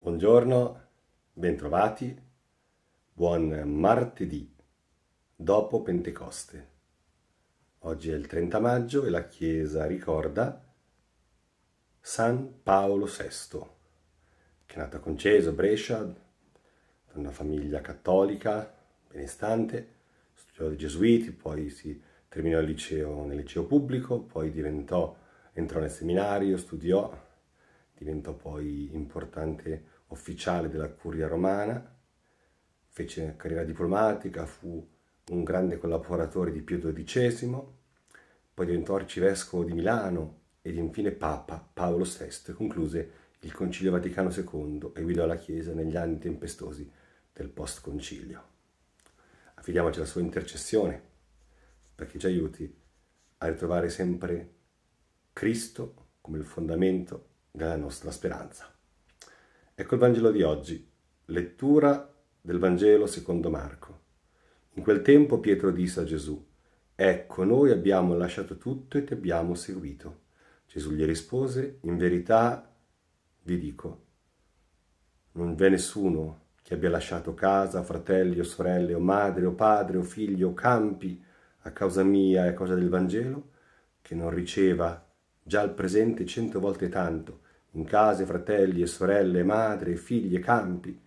Buongiorno, bentrovati, buon martedì dopo Pentecoste. Oggi è il 30 maggio e la Chiesa ricorda San Paolo VI, che è nato a Conceso, Brescia, da una famiglia cattolica, benestante, studiò dei gesuiti, poi si terminò il liceo nel liceo pubblico, poi diventò, entrò nel seminario, studiò, diventò poi importante ufficiale della curia romana, fece carriera diplomatica, fu un grande collaboratore di Pio XII, poi diventò arcivescovo di Milano ed infine Papa Paolo VI concluse il Concilio Vaticano II e guidò la Chiesa negli anni tempestosi del post-concilio. Affidiamoci alla sua intercessione perché ci aiuti a ritrovare sempre Cristo come il fondamento della nostra speranza. Ecco il Vangelo di oggi, lettura del Vangelo secondo Marco. In quel tempo Pietro disse a Gesù, Ecco, noi abbiamo lasciato tutto e ti abbiamo seguito. Gesù gli rispose, In verità vi dico, non v'è nessuno che abbia lasciato casa, fratelli o sorelle o madre o padre o figlio o campi a causa mia e a causa del Vangelo, che non riceva già al presente cento volte tanto, in case, fratelli e sorelle, madri, figli e campi,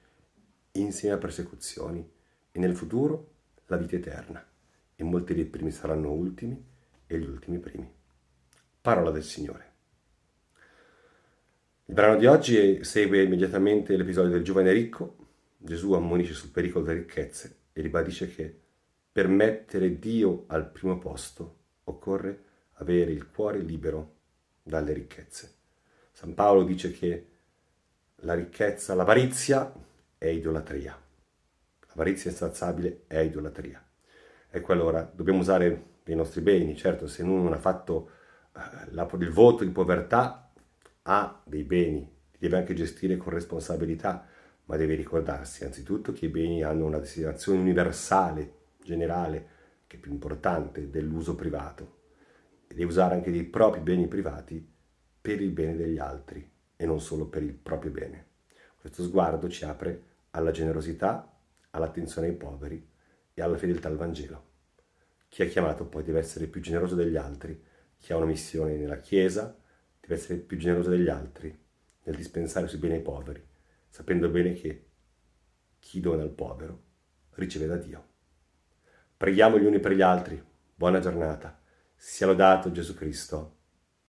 insieme a persecuzioni, e nel futuro la vita eterna, e molti dei primi saranno ultimi e gli ultimi primi. Parola del Signore. Il brano di oggi segue immediatamente l'episodio del giovane ricco. Gesù ammonisce sul pericolo delle ricchezze e ribadisce che per mettere Dio al primo posto occorre avere il cuore libero dalle ricchezze. San Paolo dice che la ricchezza, l'avarizia è idolatria. L'avarizia insaziabile è idolatria. Ecco allora, dobbiamo usare dei nostri beni. Certo, se uno non ha fatto eh, il voto di povertà, ha dei beni, li deve anche gestire con responsabilità, ma deve ricordarsi anzitutto che i beni hanno una destinazione universale, generale, che è più importante, dell'uso privato e di usare anche dei propri beni privati per il bene degli altri e non solo per il proprio bene. Questo sguardo ci apre alla generosità, all'attenzione ai poveri e alla fedeltà al Vangelo. Chi è chiamato poi deve essere più generoso degli altri, chi ha una missione nella Chiesa deve essere più generoso degli altri nel dispensare sui beni ai poveri, sapendo bene che chi dona al povero riceve da Dio. Preghiamo gli uni per gli altri. Buona giornata. Sia lodato Gesù Cristo.